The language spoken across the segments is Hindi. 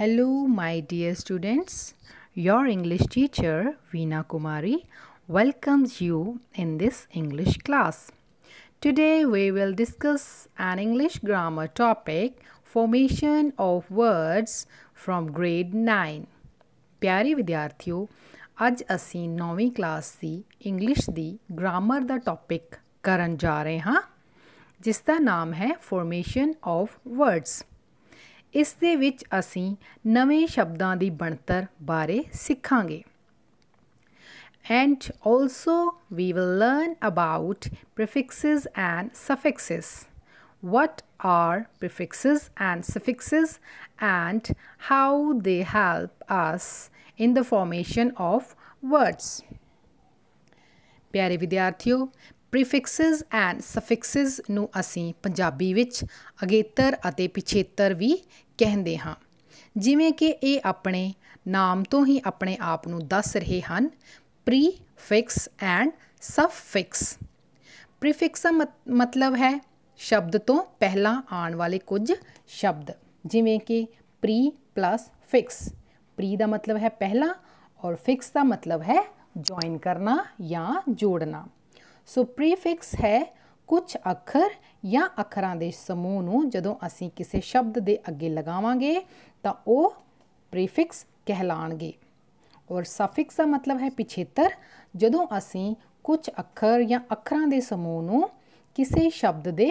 Hello, my dear students. Your English teacher, Veena Kumari, welcomes you in this English class. Today, we will discuss an English grammar topic, formation of words from grade 9. Pyari ਵਿਦਿਆਰਥੀਓ aaj ਅਸੀਂ nine ਕਲਾਸ ਦੀ ਇੰਗਲਿਸ਼ ਦੀ ਗ੍ਰਾਮਰ ਦਾ ਟੌਪਿਕ ਕਰਨ ਜਾ ਰਹੇ ਹਾਂ ਜਿਸ ਦਾ ਨਾਮ ਇਸ ਦੇ ਵਿੱਚ ਅਸੀਂ ਨਵੇਂ ਸ਼ਬਦਾਂ ਦੀ ਬਣਤਰ ਬਾਰੇ ਸਿੱਖਾਂਗੇ and also we will learn about prefixes and suffixes. What are prefixes and suffixes and how they help us in the formation of words. प्यारे विद्यार्थियों ਪ੍ਰੀਫਿਕਸਸ ਐਂਡ ਸਫਿਕਸਸ ਨੂੰ ਅਸੀਂ ਪੰਜਾਬੀ ਵਿੱਚ ਅਗੇਤਰ ਅਤੇ ਪਿਛੇਤਰ ਵੀ ਕਹਿੰਦੇ ਹਾਂ ਜਿਵੇਂ ਕਿ ਇਹ ਆਪਣੇ ਨਾਮ ਤੋਂ ਹੀ ਆਪਣੇ ਆਪ ਨੂੰ ਦੱਸ ਰਹੇ ਹਨ ਪ੍ਰੀਫਿਕਸ ਐਂਡ ਸਫਿਕਸ ਪ੍ਰੀਫਿਕਸ ਦਾ ਮਤਲਬ ਹੈ ਸ਼ਬਦ ਤੋਂ ਪਹਿਲਾਂ ਆਉਣ ਵਾਲੇ ਕੁਝ ਸ਼ਬਦ ਜਿਵੇਂ ਕਿ ਪ੍ਰੀ ਪਲੱਸ ਫਿਕਸ ਪ੍ਰੀ ਦਾ ਮਤਲਬ ਹੈ ਪਹਿਲਾ ਔਰ ਫਿਕਸ ਦਾ ਮਤਲਬ ਹੈ ਜੁਆਇਨ ਕਰਨਾ ਜਾਂ ਜੋੜਨਾ ਸੋ ਪ੍ਰੀਫਿਕਸ ਹੈ ਕੁਝ ਅੱਖਰ ਜਾਂ ਅੱਖਰਾਂ ਦੇ ਸਮੂਹ ਨੂੰ ਜਦੋਂ ਅਸੀਂ ਕਿਸੇ ਸ਼ਬਦ ਦੇ ਅੱਗੇ ਲਗਾਵਾਂਗੇ ਤਾਂ ਉਹ ਪ੍ਰੀਫਿਕਸ ਕਹਿਲਾਣਗੇ ਔਰ ਸਫਿਕਸ ਦਾ ਮਤਲਬ ਹੈ ਪਿਛੇਤਰ ਜਦੋਂ ਅਸੀਂ ਕੁਝ ਅੱਖਰ ਜਾਂ ਅੱਖਰਾਂ ਦੇ ਸਮੂਹ ਨੂੰ ਕਿਸੇ ਸ਼ਬਦ ਦੇ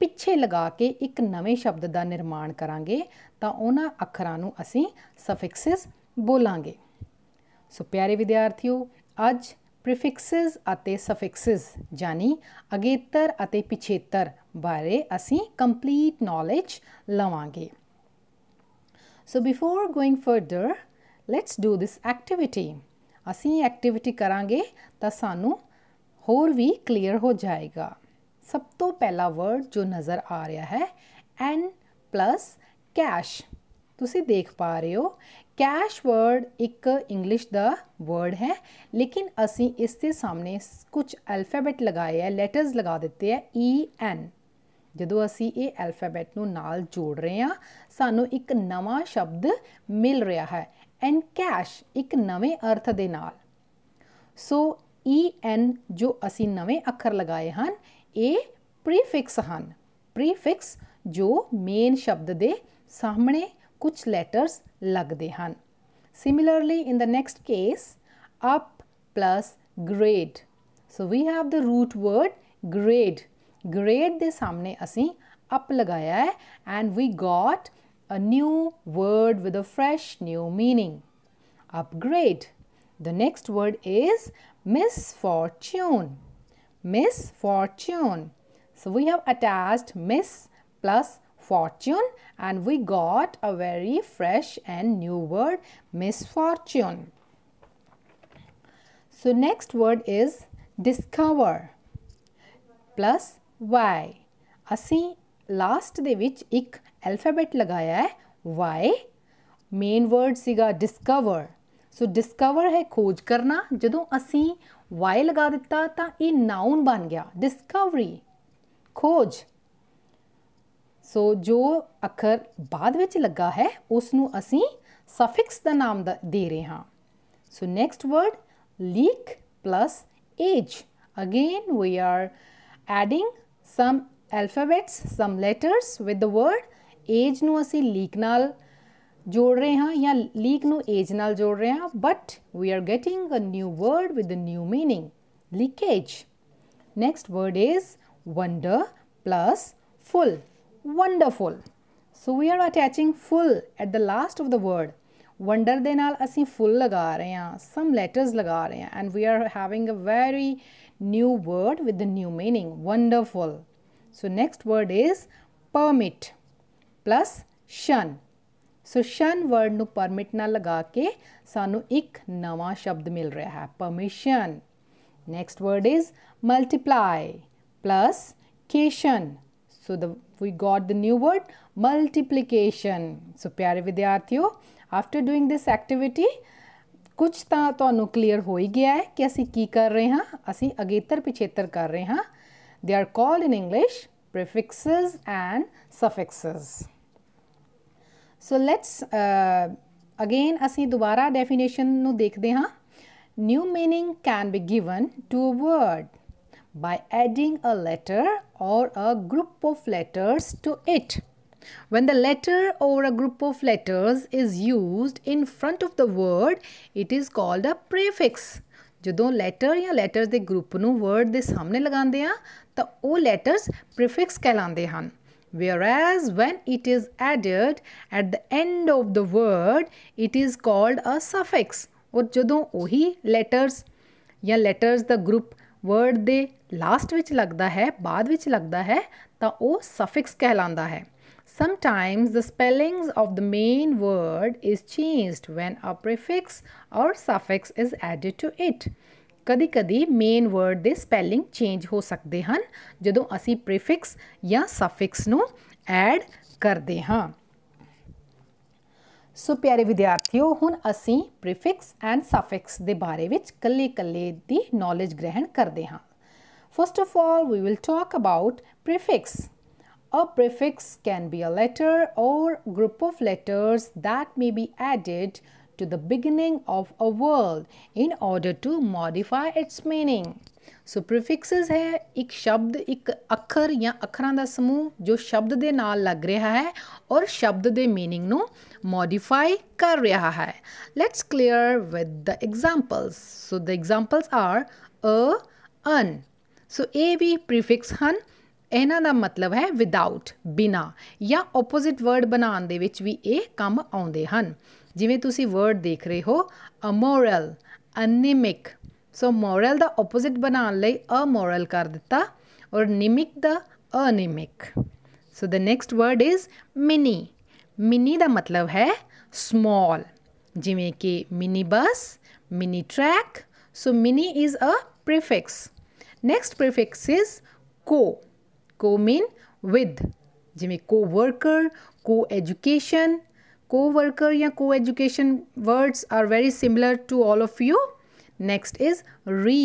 ਪਿੱਛੇ ਲਗਾ ਕੇ ਇੱਕ ਨਵੇਂ ਸ਼ਬਦ ਦਾ ਨਿਰਮਾਣ ਕਰਾਂਗੇ ਤਾਂ ਉਹਨਾਂ ਅੱਖਰਾਂ ਨੂੰ ਅਸੀਂ ਸਫਿਕਸਸ ਬੋਲਾਂਗੇ ਸੋ ਪਿਆਰੇ ਵਿਦਿਆਰਥੀਓ ਅੱਜ ਪ੍ਰੀਫਿਕਸਸ ਅਤੇ ਸਫਿਕਸਸ ਜਾਨੀ ਅਗੇਤਰ ਅਤੇ ਪਿਛੇਤਰ ਬਾਰੇ ਅਸੀਂ ਕੰਪਲੀਟ ਨੋਲੇਜ ਲਵਾਂਗੇ so before going further let's do this activity ਅਸੀਂ ਐਕਟੀਵਿਟੀ ਕਰਾਂਗੇ ਤਾਂ ਸਾਨੂੰ ਹੋਰ ਵੀ ਕਲੀਅਰ ਹੋ ਜਾਏਗਾ ਸਭ ਤੋਂ ਪਹਿਲਾ ਵਰਡ ਜੋ ਨਜ਼ਰ ਆ ਰਿਹਾ ਹੈ ਐਨ ਪਲੱਸ ਕੈਸ਼ ਤੁਸੀਂ ਦੇਖ ਪਾ ਰਹੇ ਹੋ ਕੈਸ਼ ਵਰਡ ਇੱਕ ਇੰਗਲਿਸ਼ ਦਾ ਵਰਡ ਹੈ ਲੇਕਿਨ ਅਸੀਂ ਇਸ ਦੇ ਸਾਹਮਣੇ ਕੁਝ ਅਲਫਾਬੈਟ ਲਗਾਏ ਹੈ ਲੈਟਰਸ ਲਗਾ ਦਿੱਤੇ ਹੈ ਈ e, ਐਨ ਜਦੋਂ ਅਸੀਂ ਇਹ ਅਲਫਾਬੈਟ ਨੂੰ ਨਾਲ ਜੋੜ ਰਹੇ ਹਾਂ ਸਾਨੂੰ ਇੱਕ ਨਵਾਂ ਸ਼ਬਦ ਮਿਲ ਰਿਹਾ ਹੈ ਐਂਡ ਕੈਸ਼ ਇੱਕ ਨਵੇਂ ਅਰਥ ਦੇ ਨਾਲ ਸੋ ਈ ਐਨ ਜੋ ਅਸੀਂ ਨਵੇਂ ਅੱਖਰ ਲਗਾਏ ਹਨ ਇਹ ਪ੍ਰੀਫਿਕਸ ਹਨ ਪ੍ਰੀਫਿਕਸ ਜੋ ਮੇਨ ਸ਼ਬਦ ਦੇ ਸਾਹਮਣੇ ਕੁਝ letters ਲੱਗਦੇ ਹਨ similarly in the next case up plus grade so we have the root word grade grade ਦੇ ਸਾਹਮਣੇ ਅਸੀਂ up ਲਗਾਇਆ ਹੈ and we got a new word with a fresh new meaning upgrade the next word is misfortune misfortune so we have attached miss plus fortune and we got a very fresh and new word misfortune. So next word is discover plus y. असी last दे विच एक alphabet लगाया है y. Main word सिगा discover. So discover है खोज करना जदों असी y लगा दिता ता ये noun बन गया discovery खोज ਸੋ ਜੋ ਅੱਖਰ ਬਾਅਦ ਵਿੱਚ ਲੱਗਾ ਹੈ ਉਸ ਨੂੰ ਅਸੀਂ ਸਫਿਕਸ ਦਾ ਨਾਮ ਦੇ ਰਹੇ ਹਾਂ so next word leak plus age again we are adding some alphabets some letters with the word age ਨੂੰ ਅਸੀਂ ਲੀਕ ਨਾਲ ਜੋੜ ਰਹੇ ਹਾਂ ਜਾਂ ਲੀਕ ਨੂੰ ਏਜ ਨਾਲ ਜੋੜ ਰਹੇ ਹਾਂ but we are getting a new word with a new meaning leakage next word is wonder plus full wonderful so we are attaching full at the last of the word wonder de naal assi full laga rahe hain some letters laga rahe and we are having a very new word with the new meaning wonderful so next word is permit plus shun so shun word nu permit na laga ke sanu ik nava shabd mil reha hai permission next word is multiply plus cation so the we got the new word multiplication. So, ਪਿਆਰੇ ਵਿਦਿਆਰਥੀਓ after doing this activity ਕੁਝ ਤਾਂ ਤੁਹਾਨੂੰ ਕਲੀਅਰ ਹੋ ਹੀ ਗਿਆ ਹੈ ਕਿ ਅਸੀਂ ਕੀ ਕਰ ਰਹੇ ਹਾਂ ਅਸੀਂ ਅਗੇਤਰ ਪਿਛੇਤਰ ਕਰ ਰਹੇ they are called in english prefixes and suffixes so let's uh, again ਅਸੀਂ ਦੁਬਾਰਾ ਡੈਫੀਨੇਸ਼ਨ ਨੂੰ ਦੇਖਦੇ ਹਾਂ new meaning can be given to a word by adding a letter or a group of letters to it. When the letter or a group of letters is used in front of the word, it is called a prefix. ਜਦੋਂ ਲੈਟਰ ਜਾਂ letters ਦੇ group ਨੂੰ ਵਰਡ ਦੇ ਸਾਹਮਣੇ ਲਗਾਉਂਦੇ ਆ ਤਾਂ ਉਹ ਲੈਟਰਸ ਪ੍ਰੀਫਿਕਸ ਕਹਿਲਾਉਂਦੇ ਹਨ whereas when it is added at the end of the word it is called a suffix ਔਰ ਜਦੋਂ ਉਹੀ ਲੈਟਰਸ ਜਾਂ ਲੈਟਰਸ ਦਾ ਗਰੁੱਪ ਵਰਡ ਦੇ ਲਾਸਟ ਵਿੱਚ ਲੱਗਦਾ ਹੈ ਬਾਅਦ ਵਿੱਚ ਲੱਗਦਾ ਹੈ ਤਾਂ ਉਹ ਸਫਿਕਸ ਕਹਿਲਾਉਂਦਾ ਹੈ Sometimes the spellings of the main word is changed when a prefix or suffix is added to it ਕਦੀ-ਕਦੀ ਮੇਨ ਵਰਡ ਦੇ ਸਪੈਲਿੰਗ ਚੇਂਜ ਹੋ ਸਕਦੇ ਹਨ ਜਦੋਂ ਅਸੀਂ ਪ੍ਰੀਫਿਕਸ ਜਾਂ ਸਫਿਕਸ ਨੂੰ ਐਡ ਕਰਦੇ ਹਾਂ। ਸੋ ਪਿਆਰੇ ਵਿਦਿਆਰਥੀਓ ਹੁਣ ਅਸੀਂ ਪ੍ਰੀਫਿਕਸ ਐਂਡ ਸਫਿਕਸ ਦੇ ਬਾਰੇ ਵਿੱਚ ਕੱਲੇ-ਕੱਲੇ ਦੀ ਨੌਲੇਜ ਗ੍ਰਹਿਣ ਕਰਦੇ ਹਾਂ। First of all, we will talk about prefix. A prefix can be a letter or group of letters that may be added to the beginning of a word in order to modify its meaning. So, prefixes hai ek shabd, ek akhar ya akharan da samu jo shabd de naal lag reha hai aur meaning no modify kar reha hai. Let's clear with the examples. So, the examples are a, an, सो ए भी प्रीफिक्स हैं इन्हों का मतलब है विदाउट बिना या ओपोजिट वर्ड बनाने भी ये कम आते हैं जिमें वर्ड देख रहे हो अमोरल अनिमिक सो मोरल का ओपोजिट बनाने लमोरल कर दिता और निमिक the anaemic so the next word is mini mini का मतलब है समॉल जिमें कि mini bus mini track so mini is a prefix Next prefix is co. Co mean with. ਜਿਵੇਂ co-worker, co-education, co-worker ਜਾਂ co-education words are very similar to all of you. Next is re.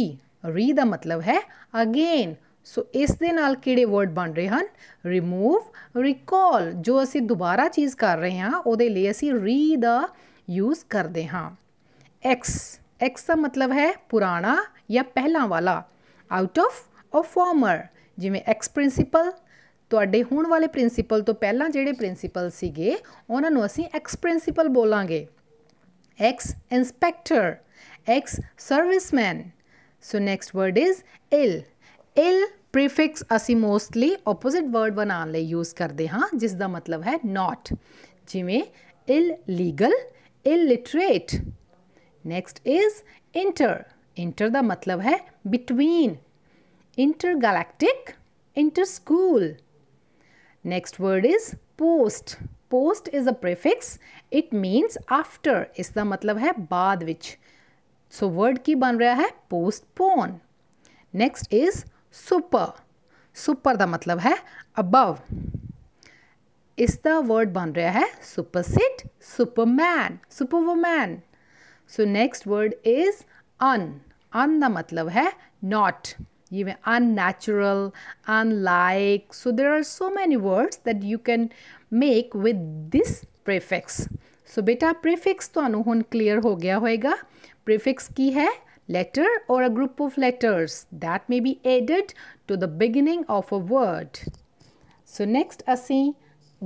re ਦਾ ਮਤਲਬ ਹੈ again. ਸੋ ਇਸ ਦੇ ਨਾਲ ਕਿਹੜੇ ਵਰਡ ਬਣ ਰਹੇ ਹਨ ਰਿਮੂਵ ਰੀਕਾਲ ਜੋ ਅਸੀਂ ਦੁਬਾਰਾ ਚੀਜ਼ ਕਰ ਰਹੇ ਹਾਂ ਉਹਦੇ ਲਈ ਅਸੀਂ ਰੀ ਦਾ ਯੂਜ਼ ਕਰਦੇ ਹਾਂ ਐਕਸ ਐਕਸ ਦਾ ਮਤਲਬ ਹੈ ਪੁਰਾਣਾ ਜਾਂ ਪਹਿਲਾਂ ਵਾਲਾ ਆਊਟ ਆਫ ਅ ਫਾਰਮਰ ਜਿਵੇਂ ਐਕਸ ਪ੍ਰਿੰਸੀਪਲ ਤੁਹਾਡੇ ਹੋਣ ਵਾਲੇ ਪ੍ਰਿੰਸੀਪਲ ਤੋਂ ਪਹਿਲਾਂ ਜਿਹੜੇ ਪ੍ਰਿੰਸੀਪਲ ਸੀਗੇ ਉਹਨਾਂ ਨੂੰ ਅਸੀਂ ਐਕਸ ਪ੍ਰਿੰਸੀਪਲ ਬੋਲਾਂਗੇ ex inspector ex serviceman so next word is il il prefix ਅਸੀਂ ਮੋਸਟਲੀ ਆਪੋਜ਼ਿਟ ਵਰਡ ਬਣਾਉਣ ਲਈ ਯੂਜ਼ ਕਰਦੇ ਹਾਂ ਜਿਸ ਦਾ ਮਤਲਬ ਹੈ ਨਾਟ ਜਿਵੇਂ il legal il next is inter inter द मतलब है between inter school next word is post post is a prefix it means after इसका मतलब है बाद विच सो वर्ड की बन रहा है postpone next is super super का मतलब है अबव इसका वर्ड बन रहा है superset superman superwoman so next word is un un का मतलब है not even unnatural unlike so there are so many words that you can make with this prefix so बेटा प्रेफिक्स तो अनुहन क्लियर हो गया होएगा प्रेफिक्स की है लैटर और a group of letters that may be added to the beginning of a word so next असी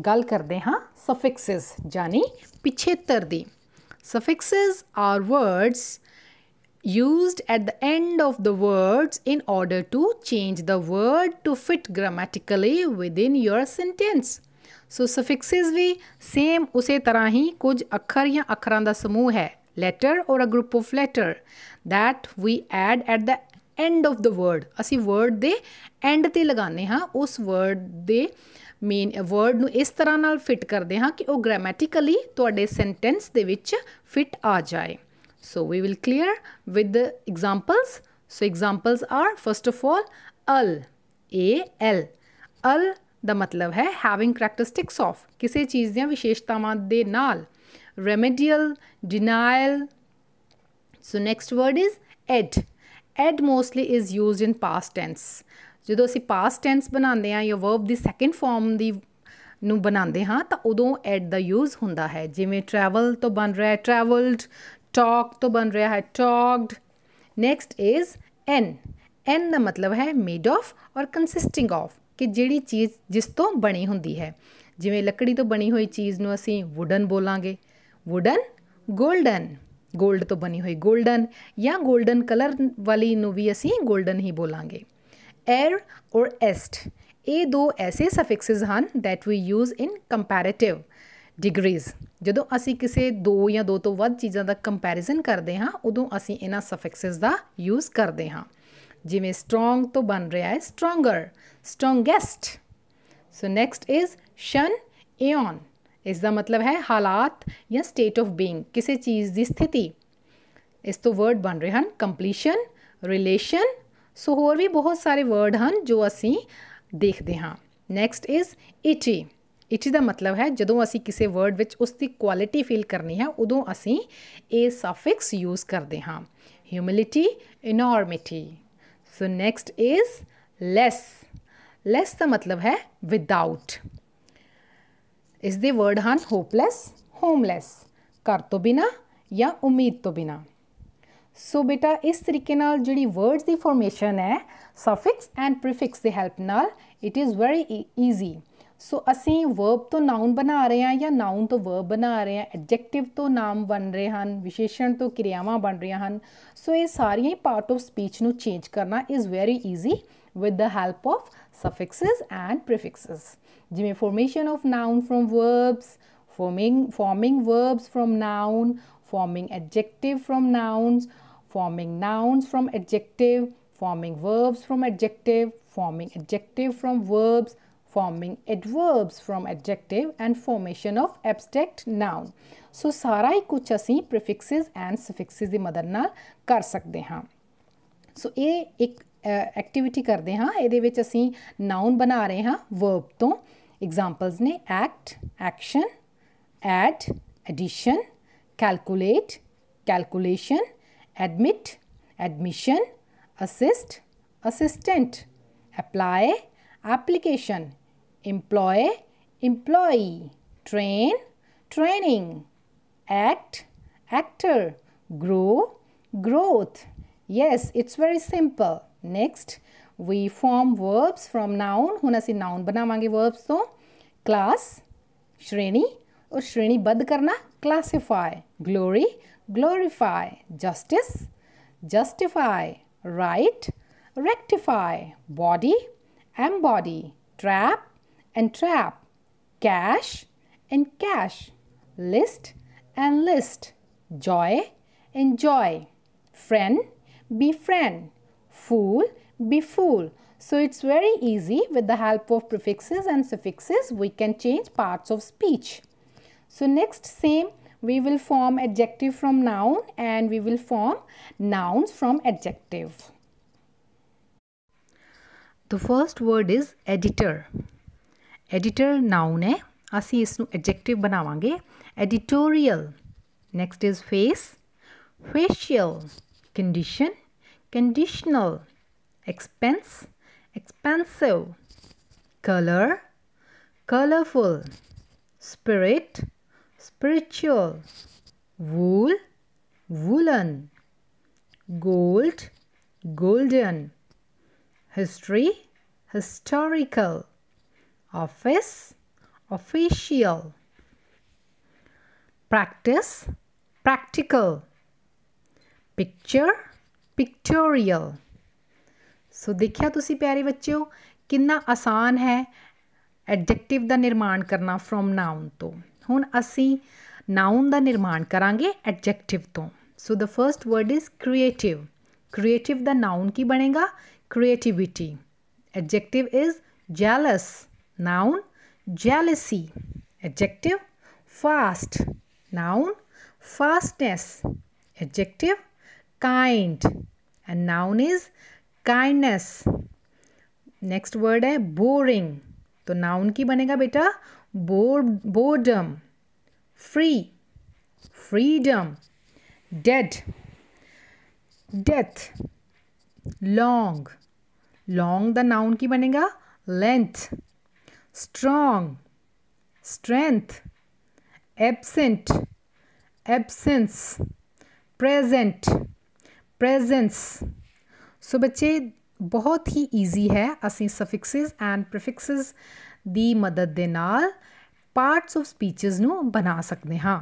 गल करते हाँ सफिक्सिस यानी पिछेत्र suffixes are words used at the end of the words in order to change the word to fit grammatically within your sentence. So, suffixes we same उसे तरह ही कुछ अक्षर या अक्षरों का समूह letter or a group of letter that we add at the end of the word. असी word दे end ते लगाने हाँ us word दे main word nu इस तरह नाल fit कर दे हाँ कि grammatically तो अड़े sentence दे विच fit आ जाए. So we will clear with the examples. So examples are first of all al a l al द matlab hai having characteristics of ਕਿਸੇ cheez diyan ਵਿਸ਼ੇਸ਼ਤਾਵਾਂ de naal remedial denial so next word is ed ed mostly is used in past tense ਜਦੋਂ ਅਸੀਂ past tense ਬਣਾਉਂਦੇ ਹਾਂ ਜਾਂ verb ਦੀ second form ਦੀ ਨੂੰ ਬਣਾਉਂਦੇ ਹਾਂ ਤਾਂ ਉਦੋਂ ਐਡ ਦਾ ਯੂਜ਼ ਹੁੰਦਾ ਹੈ ਜਿਵੇਂ ਟਰੈਵਲ ਤੋਂ ਬਣ ਰਿਹਾ ਹੈ टॉक तो बन रहा है talked next is en en का मतलब है मेड ऑफ और कंसिस्टिंग ऑफ कि जड़ी चीज़ जिस तो बनी होंगी है जिमें लकड़ी तो बनी हुई चीज़ में असी वुडन बोलेंगे वुडन गोल्डन गोल्ड तो बनी हुई गोल्डन या गोल्डन कलर वाली भी असी गोल्डन ही बोलेंगे एर और एस्ट ये दो ऐसे सफिक्सिज हैं that we use in comparative degrees ਜਦੋਂ ਅਸੀਂ ਕਿਸੇ ਦੋ ਜਾਂ ਦੋ ਤੋਂ ਵੱਧ ਚੀਜ਼ਾਂ ਦਾ ਕੰਪੈਰੀਜ਼ਨ ਕਰਦੇ ਹਾਂ ਉਦੋਂ ਅਸੀਂ ਇਹਨਾਂ ਸਫਿਕਸਸ ਦਾ ਯੂਜ਼ ਕਰਦੇ ਹਾਂ ਜਿਵੇਂ ਸਟਰੋਂਗ ਤੋਂ ਬਣ ਰਿਹਾ ਹੈ stronger strongest so next is shun ion ਇਸ ਦਾ ਮਤਲਬ ਹੈ ਹਾਲਾਤ ਜਾਂ ਸਟੇਟ ਆਫ ਬੀਇੰਗ ਕਿਸੇ ਚੀਜ਼ ਦੀ ਸਥਿਤੀ ਇਸ ਤੋਂ ਵਰਡ ਬਣ ਰਹੇ ਹਨ ਕੰਪਲੀਸ਼ਨ ਰਿਲੇਸ਼ਨ ਸੋ ਹੋਰ ਵੀ ਬਹੁਤ ਸਾਰੇ ਵਰਡ ਹਨ ਜੋ ਅਸੀਂ ਦੇਖਦੇ ਹਾਂ ਨੈਕਸਟ ਇਜ਼ ਇਚੀ इस का मतलब है जदों असी किसी वर्ड में उसकी क्वालिटी फील करनी है उदों असी ए सफिक्स यूज करते हाँ humility enormity so next is less less का मतलब है विदाउट इस वर्ड हैं होपलैस होमलैस घर तो बिना या उम्मीद तो बिना सो so, बेटा इस तरीके जी वर्ड्स की फॉर्मेशन है सफिक्स एंड प्रिफिक्स की हेल्प न it is very easy so ਅਸੀਂ ਵਰਬ ਤੋਂ ਨਾਉਨ ਬਣਾ ਰਹੇ ਹਾਂ ਜਾਂ ਨਾਉਨ ਤੋਂ ਵਰਬ ਬਣਾ ਰਹੇ ਹਾਂ ਐਡਜੈਕਟਿਵ ਤੋਂ ਨਾਮ ਬਣ ਰਹੇ ਹਨ ਵਿਸ਼ੇਸ਼ਣ ਤੋਂ ਕਿਰਿਆਵਾਂ ਬਣ ਰਹੀਆਂ ਹਨ ਸੋ ਇਹ ਸਾਰੀਆਂ ਹੀ ਪਾਰਟ ਆਫ ਸਪੀਚ ਨੂੰ ਚੇਂਜ ਕਰਨਾ is very easy with the help of suffixes and prefixes ਜਿਵੇਂ formation of noun from verbs forming forming verbs from noun forming adjective from nouns forming nouns from adjective forming verbs from adjective forming adjective from verbs forming adverbs from adjective and formation of abstract noun. So, saray kuch asi prefixes and suffixes di madar na kar sakde So, a ek uh, activity karde haan, edhe vich noun bana rahe haan, verb toh. Examples ne act, action, add, addition, calculate, calculation, admit, admission, assist, assistant, apply, application, employ employee train training act actor grow growth yes it's very simple next we form verbs from noun hun assi noun banawange verbs to class shreni aur shreni badh karna classify glory glorify justice justify right rectify body embody trap and trap, cash and cash, list and list, joy and joy, friend, befriend, fool, be fool. So it's very easy with the help of prefixes and suffixes we can change parts of speech. So next same we will form adjective from noun and we will form nouns from adjective. The first word is editor. Editor noun है ਅਸੀਂ ਇਸ ਨੂੰ ਐਡਜੈਕਟਿਵ ਬਣਾਵਾਂਗੇ editorial next is face facial condition conditional expense expensive colour colourful spirit spiritual wool woollen gold golden history historical office official practice practical picture pictorial so ਦੇਖਿਆ ਤੁਸੀਂ ਪਿਆਰੇ ਬੱਚਿਓ ਕਿੰਨਾ ਆਸਾਨ ਹੈ ਐਡਜੈਕਟਿਵ ਦਾ ਨਿਰਮਾਣ ਕਰਨਾ ਫਰੋਮ ਨਾਉਨ ਤੋਂ ਹੁਣ ਅਸੀਂ ਨਾਉਨ ਦਾ ਨਿਰਮਾਣ ਕਰਾਂਗੇ ਐਡਜੈਕਟਿਵ ਤੋਂ so the first word is creative creative ਦਾ ਨਾਉਨ ਕੀ ਬਣੇਗਾ creativity adjective is jealous noun jealousy adjective fast noun fastness adjective kind and noun is kindness next word hai boring to noun की बनेगा बेटा bore boredom free freedom dead death long long the noun की बनेगा length strong, strength, absent, absence, present, presence. So बच्चे बहुत ही easy है ਅਸੀਂ suffixes and prefixes ਦੀ ਮਦਦ ਦੇ parts of speeches ਨੂੰ ਬਣਾ ਸਕਦੇ ਹਾਂ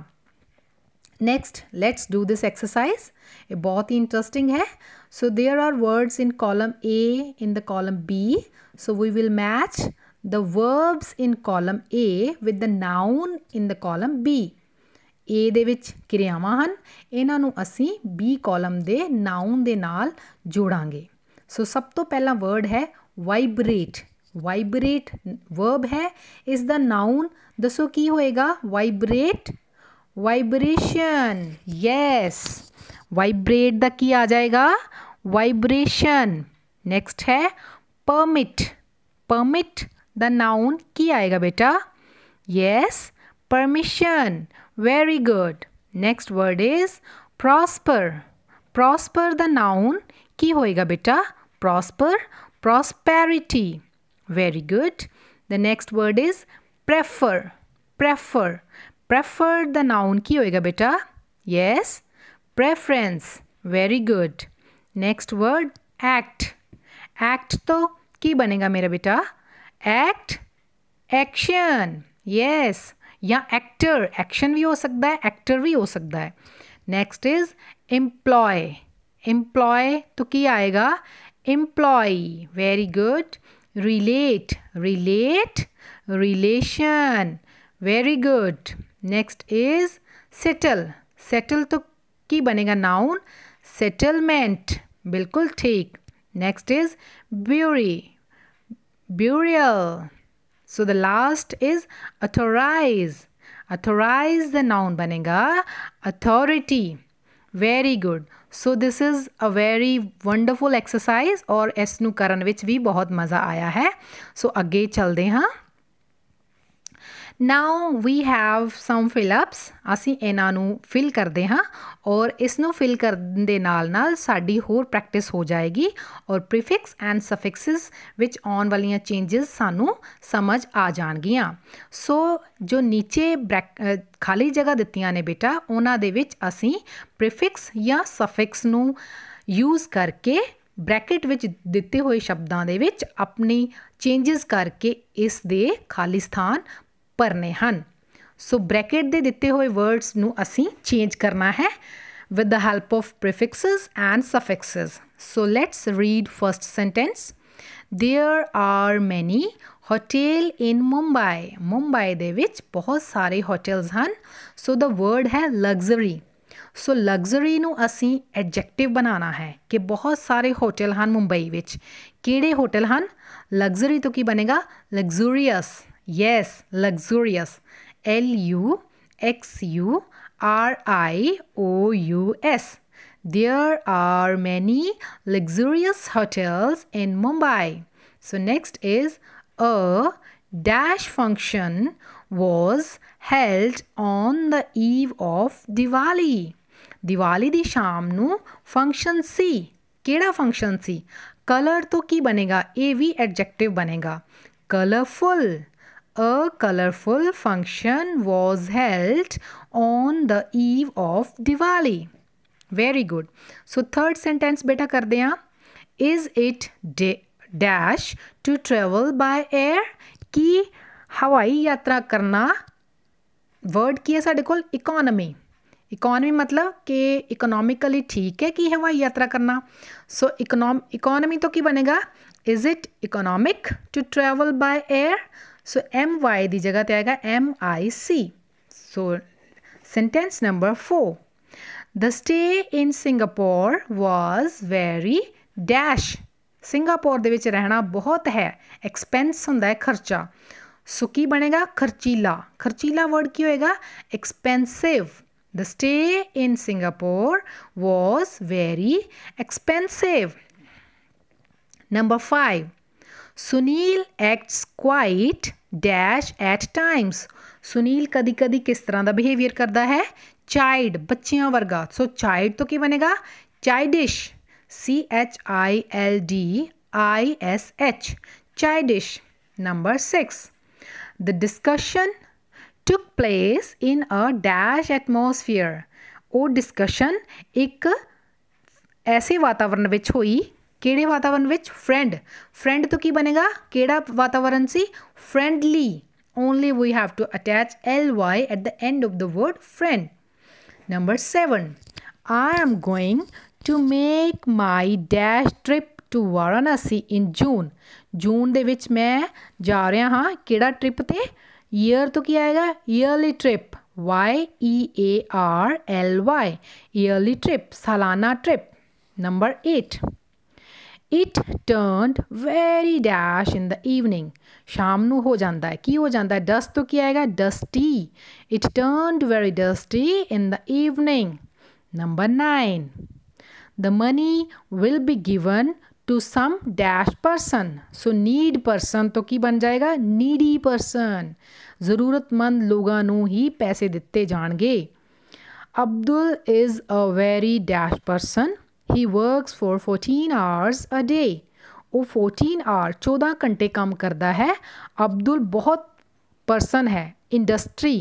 Next, let's do this exercise. ਇਹ ਬਹੁਤ ਹੀ interesting ਹੈ. So there are words in column A, in the column B. So we will match the verbs in column A with the noun in the column B. A de vich kiriyamahan, enanu asi B column de noun de naal jodange. So, sab to pehla word hai vibrate. Vibrate verb hai is the noun. Daso ki hoega vibrate. Vibration. Yes. Vibrate the ki aajayega. Vibration. Next hai Permit. Permit. The noun की आएगा बेटा yes permission very good next word is prosper prosper the noun की होएगा बेटा prosper prosperity very good the next word is prefer prefer prefer the noun की होएगा बेटा yes preference very good next word act act तो की बनेगा मेरा बेटा एक्ट एक्शन यस या एक्टर एक्शन भी हो सकता है एक्टर भी हो सकता है नेक्स्ट इज एम्प्लॉय एम्प्लॉय तो क्या आएगा employ very good relate relate relation very good next is settle settle तो की बनेगा नाउन सेटलमेंट बिल्कुल ठीक next is bury burial. So the last is authorize. Authorize the noun banega authority. Very good. So this is a very wonderful exercise or एसनू करन विच भी बहुत मज़ा आया है so, अगे चलते हाँ now we have some fill ups ਅਸੀਂ ਇਹਨਾਂ ਨੂੰ ਫਿਲ ਕਰਦੇ ਹਾਂ ਔਰ ਇਸ ਨੂੰ ਫਿਲ ਕਰਨ ਦੇ ਨਾਲ ਨਾਲ ਸਾਡੀ ਹੋਰ ਪ੍ਰੈਕਟਿਸ ਹੋ ਜਾਏਗੀ ਔਰ ਪ੍ਰੀਫਿਕਸ ਐਂਡ ਸਫਿਕਸਸ ਵਿੱਚ ਆਉਣ ਵਾਲੀਆਂ ਚੇਂजेस ਸਾਨੂੰ ਸਮਝ ਆ ਜਾਣਗੀਆਂ ਸੋ ਜੋ ਨੀਚੇ ਖਾਲੀ ਜਗ੍ਹਾ ਦਿੱਤੀਆਂ ਨੇ ਬੇਟਾ ਉਹਨਾਂ ਦੇ ਵਿੱਚ ਅਸੀਂ ਪ੍ਰੀਫਿਕਸ ਜਾਂ ਸਫਿਕਸ ਨੂੰ ਯੂਜ਼ ਕਰਕੇ ਬ੍ਰੈਕਟ ਵਿੱਚ ਦਿੱਤੇ ਹੋਏ ਸ਼ਬਦਾਂ ਦੇ ਵਿੱਚ ਆਪਣੀ ਚੇਂजेस ਕਰਕੇ ਇਸ ਦੇ ਖਾਲੀ ਸਥਾਨ ਭਰਨੇ ਹਨ ਸੋ ਬ੍ਰੈਕਟ ਦੇ ਦਿੱਤੇ ਹੋਏ ਵਰਡਸ ਨੂੰ ਅਸੀਂ ਚੇਂਜ ਕਰਨਾ ਹੈ with the help of prefixes and suffixes so let's read first sentence there are many hotel in Mumbai Mumbai के बहुत सारे होटल्स हैं सो द वर्ड है लग्जरी सो लग्जरी असी एडजैक्टिव बनाना है कि बहुत सारे होटल हैं मुंबई में किड़े होटल हैं लग्जरी तो की बनेगा luxurious Yes, luxurious. L U X U R I O U S. There are many luxurious hotels in Mumbai. So next is a dash function was held on the eve of Diwali. Diwali di shamnu function C keda function C color colour ਤੋਂ ਕੀ ਬਣੇਗਾ ਇਹ ਵੀ adjective a colorful function was held on the eve of Diwali. Very good. So third sentence beta kar deya. Is it dash to travel by air? Ki हवाई यात्रा करना वर्ड की है साढ़े को इकोनॉमी इकोनमी मतलब कि इकोनॉमिकली ठीक है कि हवाई यात्रा करना सो इकोनॉम इकोनॉमी तो की बनेगा is it economic to travel by air so M Y की जगह पर आएगा M I C so sentence number four the stay in Singapore was very dash Singapore के रहना बहुत है एक्सपेंस हों खर्चा सो की बनेगा खर्चीला खर्चीला वर्ड की होएगा expensive the stay in Singapore was very expensive number five Sunil acts quite dash at times Sunil कभी कभी किस तरह का बिहेवियर करता है चाइल्ड बच्चों वर्गा सो चाइल्ड तो की बनेगा childish C H I L D I S H childish number six the discussion took place in a dash atmosphere वो डिस्कशन एक ऐसे वातावरण में हुई કેડે વાતાવરણ ਵਿੱਚ ફ્રેન્ડ ફ્રેન્ડ તો કી બનેગા કેડા વાતાવરણ સી friendly only we have to attach L Y at the end of the word friend number 7 I am going to make my dash trip to Varanasi in June June દેવिच મે જા રહયા હા કેડા ટ્રિપ તે યર તો કી આયેગા yearly trip Y E A R L Y yearly trip સાલાના trip number 8 it turned very dash in the evening ਸ਼ਾਮ ਨੂੰ ਹੋ ਜਾਂਦਾ ਹੈ ਕੀ ਹੋ ਜਾਂਦਾ ਹੈ ਡਸਟ ਤੋਂ ਕੀ ਆਏਗਾ dusty it turned very dusty in the evening number 9 the money will be given to some dash person so need person तो की बन जाएगा needy person ज़रूरतमंद लोगों ਨੂੰ ਹੀ ਪੈਸੇ ਦਿੱਤੇ ਜਾਣਗੇ Abdul is a very dash person He works for 14 hours a day वो 14 आवर 14 घंटे काम करता है अब्दुल बहुत पर्सन है इंडस्ट्री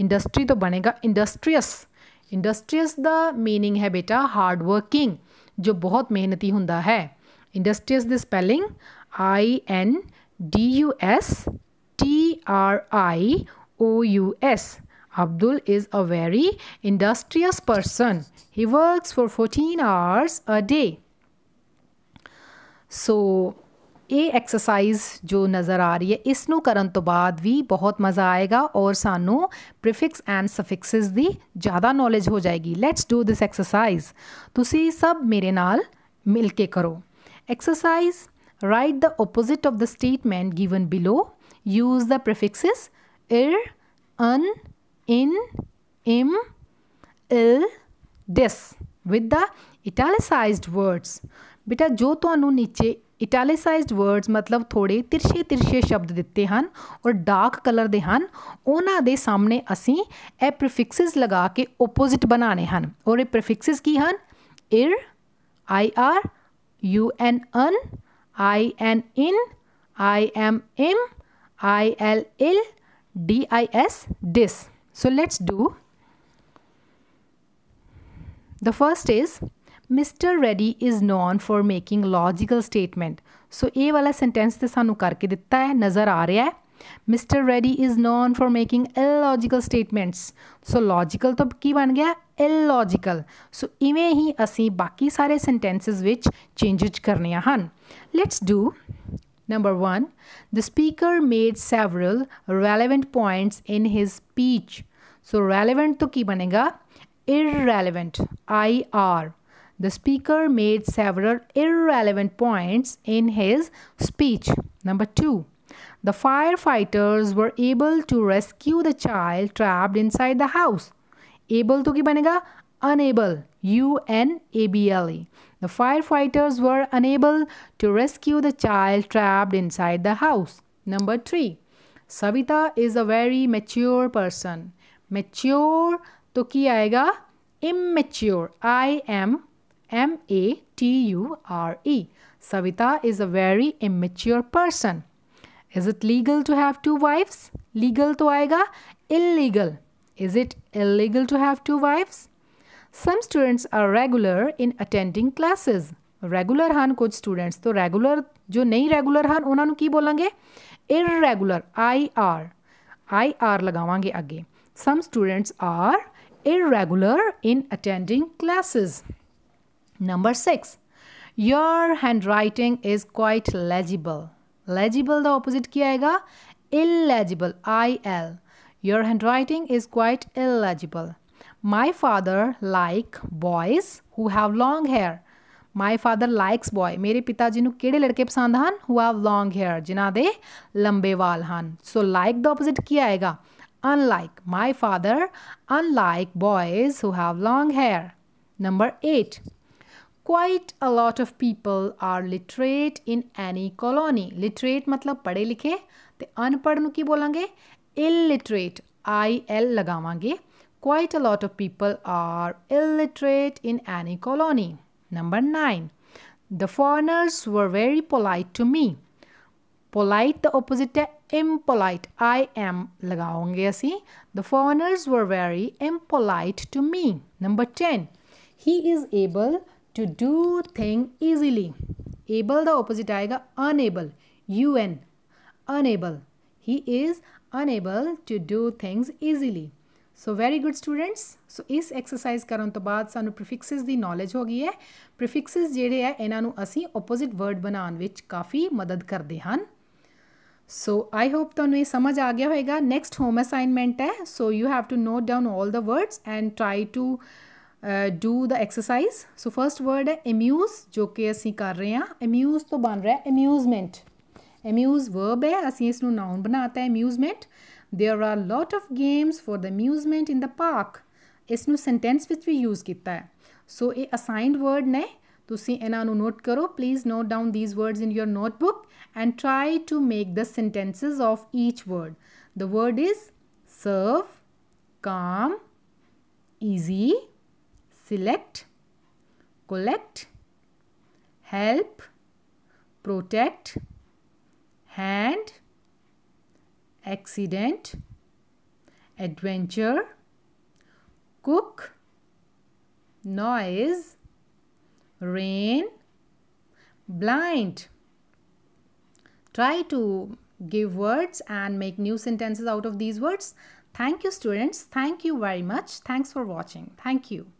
इंडस्ट्री तो बनेगा इंडस्ट्रियस इंडस्ट्रियस द मीनिंग है बेटा हार्ड वर्किंग जो बहुत मेहनती ਹੁੰਦਾ है industrious the spelling I N D U S T R I O U S Abdul is a very industrious person. He works for 14 hours a day. So, a exercise जो नजर आ रही है ਇਸ ਨੂੰ तो बाद भी बहुत मजा आएगा और सानु ਸਾਨੂੰ एंड ਐਂਡ दी ज़्यादा नॉलेज हो जाएगी. ਜਾਏਗੀ ਲੈਟਸ ਡੂ ਦਿਸ ਐਕਸਰਸਾਈਜ਼ ਤੁਸੀਂ ਸਭ ਮੇਰੇ ਨਾਲ ਮਿਲ करो. ਕਰੋ write the opposite of the statement given below use the prefixes ir er, un in, im, il, this with the italicized words ਬੇਟਾ ਜੋ ਤੁਹਾਨੂੰ ਨੀਚੇ italicized words ਮਤਲਬ ਥੋੜੇ ਤਿਰਛੇ ਤਿਰਛੇ ਸ਼ਬਦ ਦਿੱਤੇ ਹਨ ਔਰ ਡਾਰਕ ਕਲਰ ਦੇ ਹਨ ਉਹਨਾਂ ਦੇ ਸਾਹਮਣੇ ਅਸੀਂ ਇਹ ਪ੍ਰੀਫਿਕਸਸ ਲਗਾ ਕੇ ਆਪੋਜ਼ਿਟ ਬਣਾਣੇ ਹਨ ਔਰ ਇਹ ਪ੍ਰੀਫਿਕਸਸ ਕੀ ਹਨ ir I R U N un I N in I M im I L il D I S dis So let's do. The first is Mr. Reddy is known for making logical statement. So A वाला sentence तो सानू करके दिता है नज़र आ रहा है mister Reddy is known for making illogical statements so logical तो की बन गया इलॉजिकल सो इवें ही ਅਸੀਂ ਬਾਕੀ ਸਾਰੇ ਸੈਂਟੈਂਸਸ ਵਿੱਚ ਚੇਂਜਸ ਕਰਨੀਆਂ ਹਨ let's do Number one, the speaker made several relevant points in his speech. So relevant to की irrelevant I R. The speaker made several irrelevant points in his speech. Number two, the firefighters were able to rescue the child trapped inside the house. Able to की बनेगा unable U N A B L E the firefighters were unable to rescue the child trapped inside the house. Number 3. Savita is a very mature person. Mature तो की आएगा immature. I m m a t u r e. Savita is a very immature person. Is it legal to have two wives? Legal तो आएगा illegal. Is it illegal to have two wives? Some students are regular in attending classes regular हैं कुछ स्टूडेंट्स तो रेगुलर जो नहीं रेगुलर हैं उन्होंने की बोलेंगे irregular I R I R लगावे अगे some students are irregular in attending classes number six your handwriting is quite legible legible का ऑपोजिट किया आएगा illegible I L your handwriting is quite illegible My father like boys who have long hair. My father likes boy. मेरे पिताजी केड़े लड़के पसंद हैं who have long hair जिन्हों के लंबे वाल हैं So like the opposite की आएगा Unlike my father, unlike boys who have long hair. Number eight. Quite a lot of people are literate in any colony. Literate मतलब पढ़े लिखे ते अनपढ़ की बोलेंगे Illiterate. I L लगावेंगे quite a lot of people are illiterate in any colony. Number 9. The foreigners were very polite to me. Polite the opposite impolite. I am लगाओगे ऐसी. The foreigners were very impolite to me. Number 10. He is able to do thing easily. Able the opposite आएगा unable. UN. Unable. He is unable to do things easily. So very good students so ਇਸ ਐਕਸਰਸਾਈਜ਼ ਕਰਨ ਤੋਂ ਬਾਅਦ ਸਾਨੂੰ ਪ੍ਰੀਫਿਕਸਸ ਦੀ ਨੌਲੇਜ ਹੋ ਗਈ ਹੈ ਪ੍ਰੀਫਿਕਸਸ ਜਿਹੜੇ ਆ ਇਹਨਾਂ ਨੂੰ ਅਸੀਂ ਆਪੋਜ਼ਿਟ ਵਰਡ ਬਣਾਉਣ ਵਿੱਚ ਕਾਫੀ ਮਦਦ ਕਰਦੇ ਹਨ ਸੋ ਆਈ ਹੋਪ ਤੁਹਾਨੂੰ ਇਹ ਸਮਝ ਆ ਗਿਆ ਹੋਵੇਗਾ ਨੈਕਸਟ ਹੋਮ ਅਸਾਈਨਮੈਂਟ ਹੈ so you have to note down all the words and try to do the exercise so first word ਹੈ ਅਮਿਊਜ਼ ਜੋ ਕਿ ਅਸੀਂ ਕਰ ਰਹੇ ਹਾਂ ਅਮਿਊਜ਼ ਤੋਂ ਬਣ ਰਿਹਾ ਹੈ ਅਮਿਊਜ਼ਮੈਂਟ ਅਮਿਊਜ਼ ਵਰਬ ਹੈ ਅਸੀਂ ਇਸ ਨੂੰ ਨਾਉਨ ਬਣਾਤਾ ਹੈ amusement there are lot of games for the amusement in the park ਇਸ ਨੂੰ ਸੈਂਟੈਂਸ ਵਿੱਚ ਵੀ ਯੂਜ਼ ਕੀਤਾ ਹੈ ਸੋ ਇਹ ਅਸਾਈਨਡ ਵਰਡ ਨੇ ਤੁਸੀਂ ਇਹਨਾਂ ਨੂੰ ਨੋਟ ਕਰੋ please note down these words in your notebook and try to make the sentences of each word the word is serve calm easy select collect help protect hand accident, adventure, cook, noise, rain, blind. Try to give words and make new sentences out of these words. Thank you students. Thank you very much. Thanks for watching. Thank you.